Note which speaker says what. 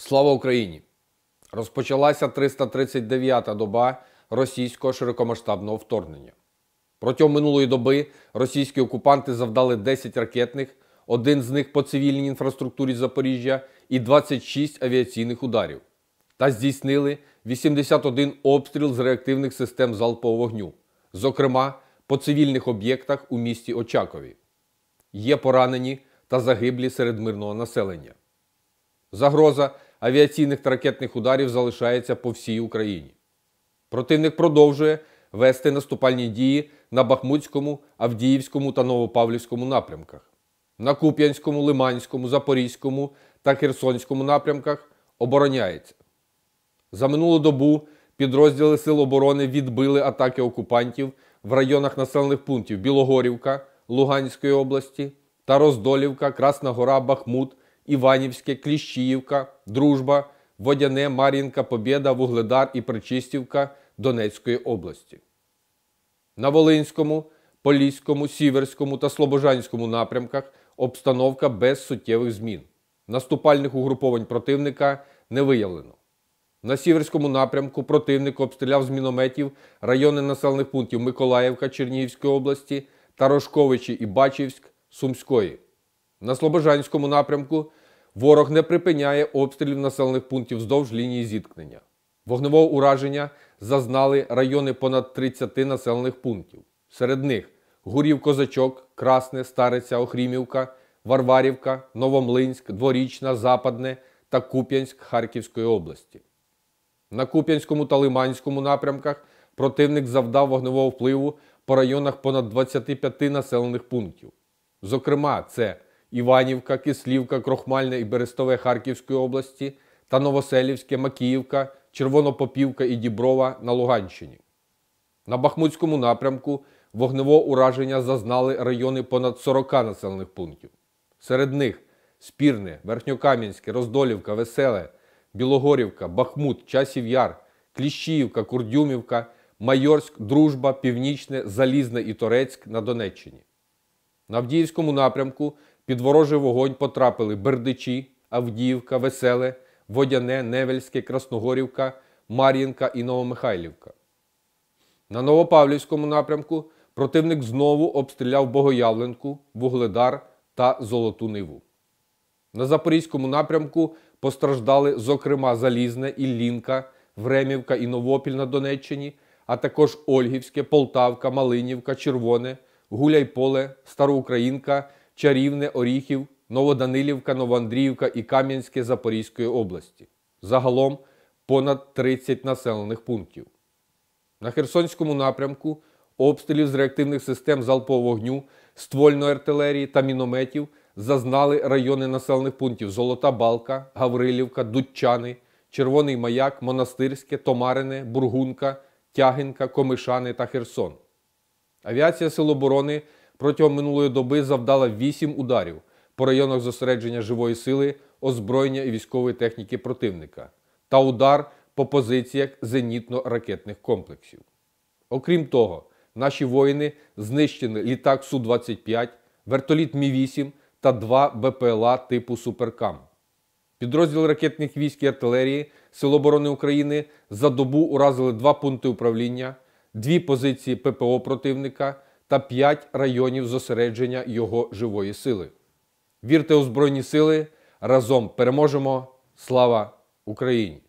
Speaker 1: Слава Україні! Розпочалася 339-та доба російського широкомасштабного вторгнення. Протягом минулої доби російські окупанти завдали 10 ракетних, один з них по цивільній інфраструктурі Запоріжжя і 26 авіаційних ударів, та здійснили 81 обстріл з реактивних систем залпового вогню, зокрема по цивільних об'єктах у місті Очакові. Є поранені та загиблі серед мирного населення. Загроза авіаційних та ракетних ударів залишається по всій Україні. Противник продовжує вести наступальні дії на Бахмутському, Авдіївському та Новопавлівському напрямках, на Куп'янському, Лиманському, Запорізькому та Херсонському напрямках обороняється. За минулу добу підрозділи Сил оборони відбили атаки окупантів в районах населених пунктів Білогорівка, Луганської області та Роздолівка, Красна Гора, Бахмут, Іванівське, Кліщіївка, Дружба, Водяне, Мар'їнка, Побєда, Вугледар і Причистівка Донецької області. На Волинському, Поліському, Сіверському та Слобожанському напрямках обстановка без суттєвих змін. Наступальних угруповань противника не виявлено. На сіверському напрямку противник обстріляв з мінометів райони населених пунктів Миколаївка Чернігівської області та Рожковичі і Бачівськ Сумської. На Слобожанському напрямку ворог не припиняє обстрілів населених пунктів вздовж лінії зіткнення. Вогневого ураження зазнали райони понад 30 населених пунктів. Серед них Гурів Козачок, Красне, Стариця, Охрімівка, Варварівка, Новомлинськ, Дворічна, Западне та Куп'янськ Харківської області. На Куп'янському та Лиманському напрямках противник завдав вогневого впливу по районах понад 25 населених пунктів. Зокрема, це Іванівка, Кислівка, Крохмальне і Берестове Харківської області та Новоселівське, Макіївка, Червонопопівка і Діброва на Луганщині. На Бахмутському напрямку вогнево ураження зазнали райони понад 40 населених пунктів. Серед них Спірне, Верхньокам'янське, Роздолівка, Веселе, Білогорівка, Бахмут, Часів'яр, Яр, Кліщіївка, Курдюмівка, Майорськ, Дружба, Північне, Залізне і Торецьк на Донеччині. На Авдіївському напрямку під ворожий вогонь потрапили Бердичі, Авдіївка, Веселе, Водяне, Невельське, Красногорівка, Мар'їнка і Новомихайлівка. На Новопавлівському напрямку противник знову обстріляв Богоявленку, Вугледар та Золоту Ниву. На Запорізькому напрямку постраждали, зокрема, Залізне, Іллінка, Времівка і Новопіль на Донеччині, а також Ольгівське, Полтавка, Малинівка, Червоне, Гуляйполе, Староукраїнка Чарівне, Оріхів, Новоданилівка, Новоандріївка і Кам'янське Запорізької області. Загалом понад 30 населених пунктів. На Херсонському напрямку обстрілів з реактивних систем залпового вогню, ствольної артилерії та мінометів зазнали райони населених пунктів Золота Балка, Гаврилівка, Дудчани, Червоний Маяк, Монастирське, Томарине, Бургунка, Тягинка, Комишани та Херсон. Авіація Сил оборони – протягом минулої доби завдала 8 ударів по районах зосередження живої сили, озброєння і військової техніки противника та удар по позиціях зенітно-ракетних комплексів. Окрім того, наші воїни знищили літак Су-25, вертоліт Мі-8 та два БПЛА типу Суперкам. Підрозділ ракетних військ і артилерії Сил оборони України за добу уразили два пункти управління, дві позиції ППО противника та 5 районів зосередження його живої сили. Вірте у Збройні сили! Разом переможемо! Слава Україні!